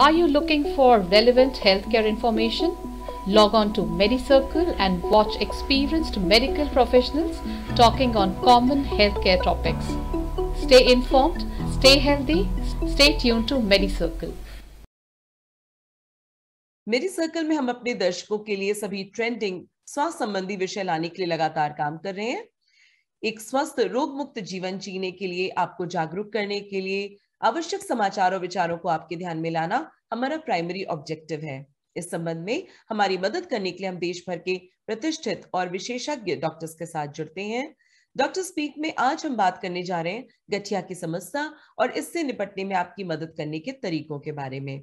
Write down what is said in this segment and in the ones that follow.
Are you looking for relevant healthcare information? Log on to MediCircle and watch experienced medical professionals talking on common healthcare topics. Stay informed, stay healthy, stay tuned to MediCircle. MediCircle में हम अपने दर्शकों के लिए सभी trending स्वास्थ्य संबंधी विषय लाने के लिए लगातार काम कर रहे हैं एक स्वस्थ रोग मुक्त जीवन जीने के लिए आपको जागरूक करने के लिए आवश्यक समाचार और विचारों को आपके ध्यान में लाना हमारा प्राइमरी ऑब्जेक्टिव है इस संबंध में हमारी मदद करने के लिए हम देश भर के प्रतिष्ठित और विशेषज्ञ डॉक्टर्स के साथ जुड़ते हैं डॉक्टर स्पीक में आज हम बात करने जा रहे हैं गठिया की समस्या और इससे निपटने में आपकी मदद करने के तरीकों के बारे में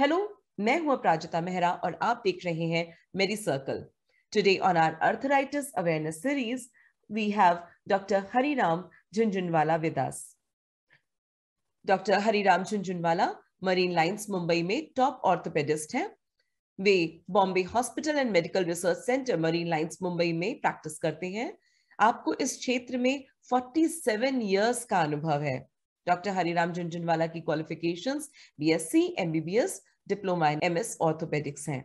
हेलो मैं हूं प्राजिता मेहरा और आप देख रहे हैं MediCircle today on our arthritis awareness series we have doctor Hariram Jhunjhunwala with us doctor Hariram Jhunjhunwala Marine Lines Mumbai में टॉप ऑर्थोपेडिस्ट हैं वे Bombay Hospital and Medical Research Centre Marine Lines Mumbai में प्रैक्टिस करते हैं आपको इस क्षेत्र में 47 ईयर्स का अनुभव है डॉक्टर हरिराम झुंझुनवाला की qualification B B B MBBS diploma M S orthopaedics हैं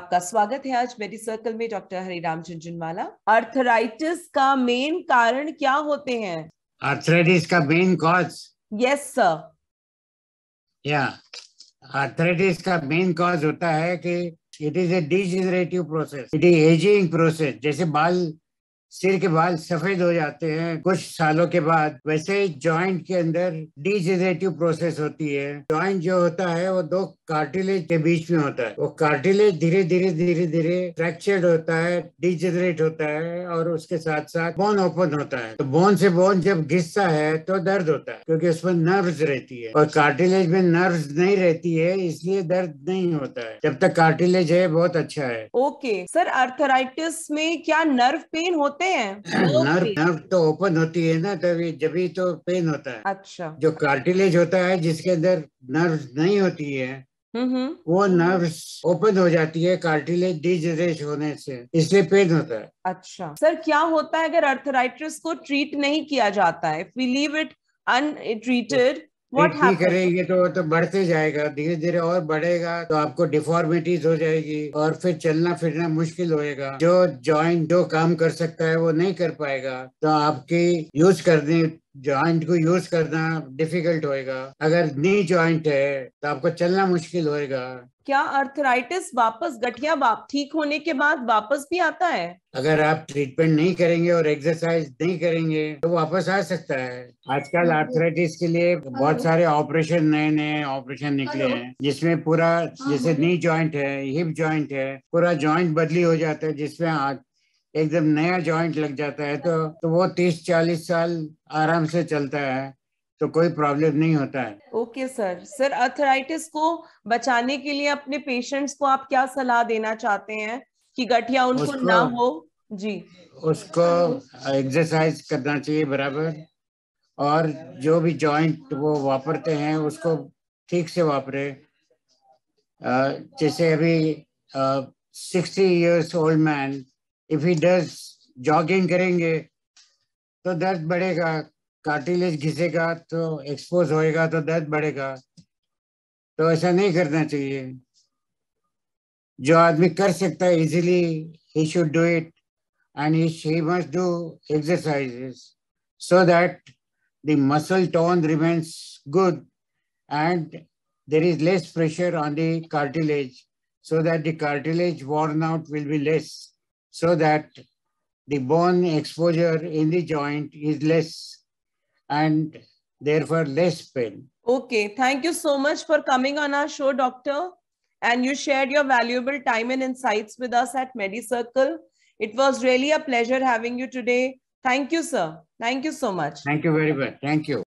आपका स्वागत है आज मेडी सर्कल में डॉक्टर हरिराम झुंझुनवाला अर्थराइटिस का मेन कारण क्या होते हैं अर्थराइटिस का मेन कॉज यस सर या आर्थराइटिस का मेन कॉज होता है कि it is a degenerative process it is ageing process जैसे बाल सिर के बाल सफेद हो जाते हैं कुछ सालों के बाद वैसे ही जॉइंट के अंदर डिजेनेटिव प्रोसेस होती है जॉइंट जो होता है वो दो कार्टिलेज के बीच में होता है वो कार्टिलेज धीरे धीरे धीरे धीरे फ्रैक्चर्ड होता है डिजेनरेट होता है और उसके साथ साथ बोन ओपन होता है तो बोन से बोन जब घिसता है तो दर्द होता है क्योंकि उसमें नर्व रहती है और कार्टिलेज में नर्व नहीं रहती है इसलिए दर्द नहीं होता है जब तक कार्टिलेज है बहुत अच्छा है ओके सर अर्थराइटिस में क्या नर्व पेन होता होते हैं नर्व नर्व तो ओपन होती है ना तभी जभी तो पेन होता है अच्छा जो कार्टिलेज होता है जिसके अंदर नर्व नहीं होती है हम्म, हम्म। वो नर्व ओपन हो जाती है कार्टिलेज डिजरेज होने से इससे पेन होता है अच्छा सर क्या होता है अगर अर्थराइटिस को ट्रीट नहीं किया जाता है इफ इट अनट्रीटेड ही करेंगे तो तो बढ़ते जाएगा धीरे धीरे और बढ़ेगा तो आपको डिफॉर्मिटीज हो जाएगी और फिर चलना फिरना मुश्किल होएगा जो जॉइंट जो काम कर सकता है वो नहीं कर पाएगा तो आपकी यूज करने ज्वाइंट को यूज करना डिफिकल्ट होएगा अगर नी ज्वाइंट है तो आपको चलना मुश्किल होएगा क्या अर्थराइटिस वापस गठिया बाप ठीक होने के बाद वापस भी आता है अगर आप ट्रीटमेंट नहीं करेंगे और एक्सरसाइज नहीं करेंगे तो वापस आ सकता है आजकल आर्थराइटिस के लिए बहुत सारे ऑपरेशन नए नए ऑपरेशन निकले हैं जिसमें पूरा हाँ, जैसे नी ज्वाइंट है हिप ज्वाइंट है पूरा ज्वाइंट बदली हो जाता है जिसमें एकदम नया जॉइंट लग जाता है तो तो वो तीस चालीस साल आराम से चलता है तो कोई प्रॉब्लम नहीं होता है ओके सर सर अर्थराइटिस को बचाने के लिए अपने पेशेंट्स को आप क्या सलाह देना चाहते हैं कि गठिया उनको ना हो जी उसको एक्सरसाइज करना चाहिए बराबर और जो भी जॉइंट वो वापरते हैं उसको ठीक से वापरे जैसे अभी sixty years old man if he does jogging करेंगे तो दर्द बढ़ेगा कार्टिलेज घिसेगा तो एक्सपोज होएगा तो दर्द बढ़ेगा तो ऐसा नहीं करना चाहिए जो आदमी कर सकता है easily he should do it and he she must do exercises so that the muscle tone remains good and there is less pressure on the cartilage so that the cartilage worn out will be less so that the bone exposure in the joint is less and therefore less pain. Okay, thank you so much for coming on our show, doctor. And you shared your valuable time and insights with us at MediCircle. It was really a pleasure having you today. Thank you, sir. Thank you so much. Thank you very much. Thank you.